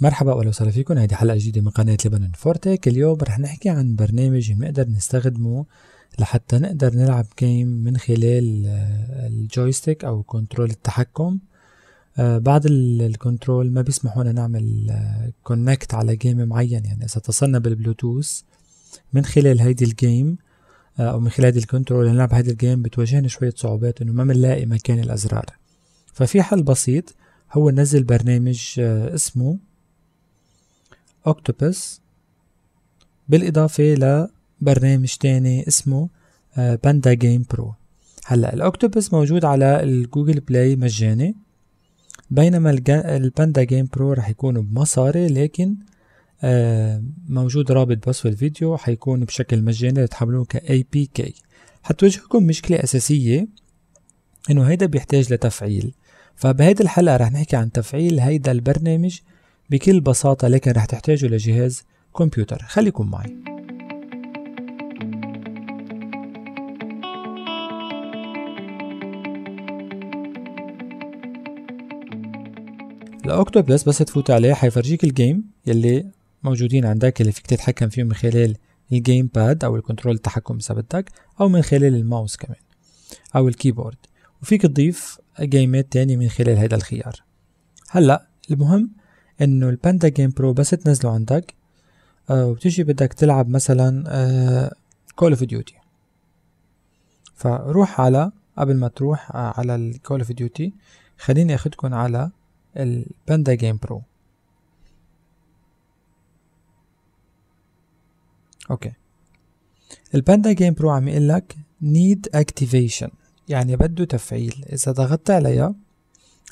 مرحبا واهلا وسهلا فيكم هذه حلقه جديده من قناه لبنان فورتك اليوم رح نحكي عن برنامج بنقدر نستخدمه لحتى نقدر نلعب جيم من خلال آه، الجويستيك او كنترول التحكم آه، بعض الكنترول ما بيسمحونا نعمل كونكت آه، على جيم معين يعني اذا اتصلنا بالبلوتوث من خلال هيدي الجيم او من خلال هيدي الكنترول نلعب هيدي الجيم بتواجهنا شويه صعوبات انه ما بنلاقي مكان الازرار ففي حل بسيط هو نزل برنامج اسمه اوكتوبس بالاضافه لبرنامج تاني اسمه باندا جيم برو هلا الاوكتوبس موجود على الجوجل بلاي مجاني بينما الباندا جيم برو رح يكون بمصاري لكن آه موجود رابط بوصف الفيديو حيكون بشكل مجاني لتحملوه ك APK حتواجهكم مشكلة أساسية إنه هيدا بيحتاج لتفعيل فبهيدي الحلقة رح نحكي عن تفعيل هيدا البرنامج بكل بساطة لكن رح تحتاجوا لجهاز كمبيوتر خليكم معي لاوكتوبلس بس تفوت عليه حيفرجيك الجيم يلي موجودين عندك اللي فيك تتحكم فيهم من خلال الجيم باد او الكنترول التحكم اذا بدك او من خلال الماوس كمان او الكيبورد وفيك تضيف جيمات تانية من خلال هذا الخيار هلا المهم انه الباندا جيم برو بس تنزله عندك آه وتجي بدك تلعب مثلا كول اوف ديوتي فروح على قبل ما تروح آه، على الكول اوف ديوتي خليني اخدكم على الباندا جيم برو اوكي الباندا جيم برو عم يقول لك نيد اكتيفيشن يعني بده تفعيل اذا ضغطت عليها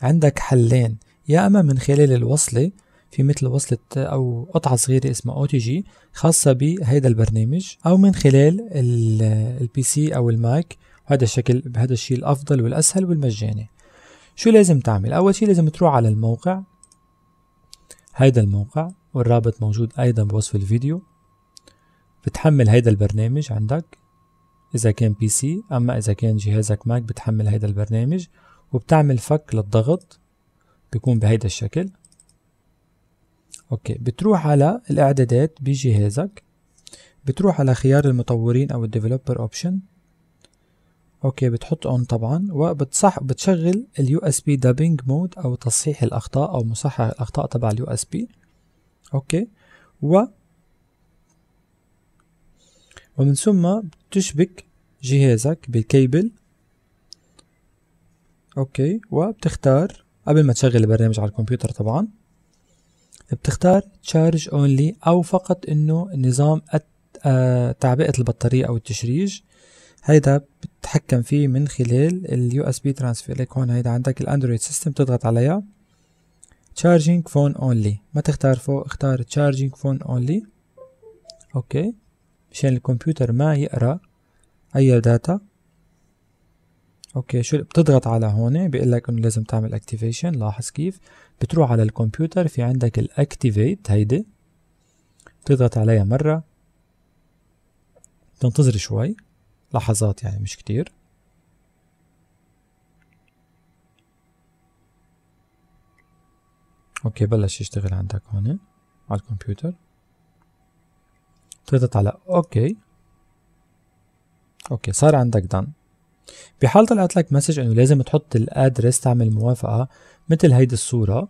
عندك حلين يا أما من خلال الوصلة في مثل وصلة أو قطعة صغيرة اسمها أو تي جي خاصة بهيدا البرنامج أو من خلال البي سي أو الماك وهذا الشكل بهذا الشيء الأفضل والأسهل والمجاني شو لازم تعمل؟ أول شيء لازم تروح على الموقع هيدا الموقع والرابط موجود أيضا بوصف الفيديو بتحمل هيدا البرنامج عندك إذا كان بي سي أما إذا كان جهازك ماك بتحمل هيدا البرنامج وبتعمل فك للضغط بيكون بهيدا الشكل اوكي بتروح على الاعدادات بجهازك بتروح على خيار المطورين او الديفلوبر اوبشن اوكي بتحط اون طبعا وبتصح بتشغل اليو اس بي دابينج مود او تصحيح الاخطاء او مصحح الاخطاء تبع اليو اس بي اوكي و ومن ثم بتشبك جهازك بالكيبل اوكي وبتختار قبل ما تشغل البرنامج على الكمبيوتر طبعا بتختار تشارج اونلي او فقط انه نظام آه، تعبئة البطارية او التشريج هيدا بتتحكم فيه من خلال اليو اس بي ترانسفير لك هون هيدا عندك الاندرويد سيستم بتضغط عليها تشارجينج فون اونلي ما تختار فوق اختار تشارجينج فون اونلي اوكي مشان الكمبيوتر ما يقرا اي داتا اوكي شو بتضغط على هون بيقول لك انه لازم تعمل اكتيفيشن لاحظ كيف بتروح على الكمبيوتر في عندك الاكتيفيت هيدي بتضغط عليها مرة تنتظر شوي لحظات يعني مش كتير اوكي بلش يشتغل عندك هون على الكمبيوتر تضغط على اوكي اوكي صار عندك done في حال طلعت لك مسج انه لازم تحط الادرس تعمل موافقة مثل هيدي الصورة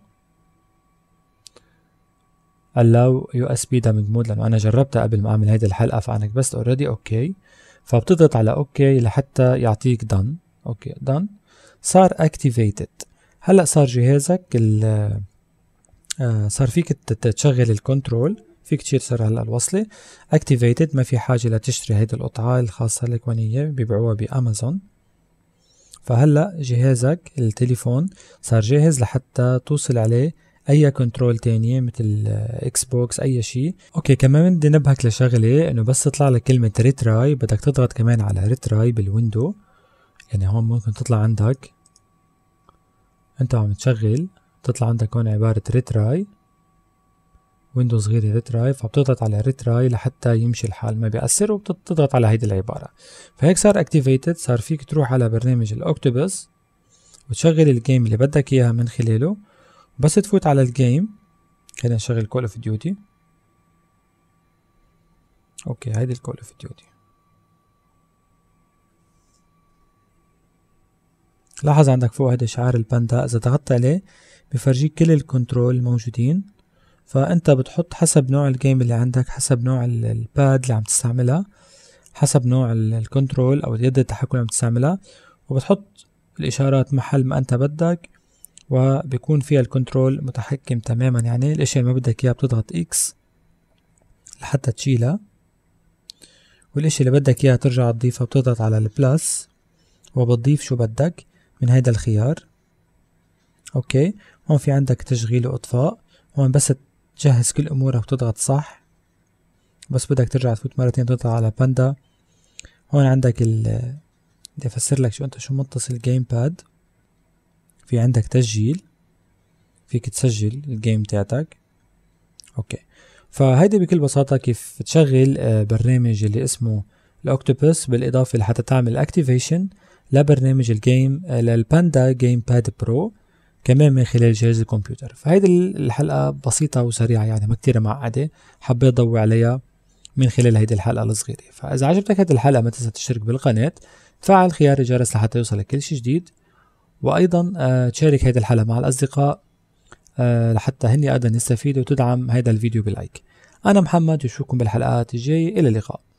allow USB damage mode لانه انا جربتها قبل ما اعمل هيدي الحلقة فانا بس اوريدي اوكي فبتضغط على اوكي لحتى يعطيك done اوكي done صار اكتيفيتد هلا صار جهازك ال آه، صار فيك تشغل الكنترول في كتير سهل هلا الوصله اكتيفيتد ما في حاجه لتشتري هيدي القطعه الخاصه لك ونيه بيبيعوها بامازون فهلا جهازك التليفون صار جاهز لحتى توصل عليه اي كنترول تانية مثل اكس بوكس اي شيء اوكي كمان بدي نبهك لشغله انه بس تطلع لك كلمه ريتراي بدك تضغط كمان على ريتراي بالويندو يعني هون ممكن تطلع عندك انت عم تشغل تطلع عندك هون عبارة ريتراي ويندوز غير ريتراي فبتضغط على ريتراي لحتى يمشي الحال ما بيأثر وبتضغط على هيدي العبارة فهيك صار اكتيفيتد صار فيك تروح على برنامج الاوكتوبس وتشغل الجيم اللي بدك اياها من خلاله بس تفوت على الجيم خلينا نشغل كول اوف ديوتي اوكي هيدي الكول اوف ديوتي لاحظ عندك فوق هذا شعار الباندا اذا ضغطت عليه بفرجيك كل الكنترول الموجودين فانت بتحط حسب نوع الجيم اللي عندك حسب نوع الباد اللي عم تستعملها حسب نوع الكنترول او اليد التحكم اللي عم تستعملها وبتحط الاشارات محل ما انت بدك وبيكون فيها الكنترول متحكم تماما يعني الاشياء اللي ما بدك اياها بتضغط اكس لحتى تشيلها والاشي اللي بدك اياها ترجع تضيفها بتضغط على البلس وبتضيف شو بدك من هيدا الخيار اوكي هون في عندك تشغيل واطفاء هون بس تجهز كل امورك وتضغط صح بس بدك ترجع تفوت مرة تانية على باندا هون عندك ال بدي افسر لك شو انت شو متصل جيم باد في عندك تسجيل فيك تسجل الجيم تاعتك اوكي فهيدي بكل بساطة كيف تشغل آه، برنامج اللي اسمه الاوكتوبس بالاضافة لحتى تعمل اكتيفيشن لبرنامج الجيم للباندا جيم باد برو كمان من خلال جهاز الكمبيوتر فهيدي الحلقة بسيطة وسريعة يعني ما كتير معقدة حبيت ضوي عليها من خلال هيدي الحلقة الصغيرة فإذا عجبتك هيدي الحلقة ما تنسى تشترك بالقناة فعل خيار الجرس لحتى يوصلك كل شي جديد وأيضا آه، تشارك هيدي الحلقة مع الأصدقاء آه، لحتى هن أيضا يستفيدوا وتدعم هيدا الفيديو بلايك أنا محمد وشوفكم بالحلقات الجاية إلى اللقاء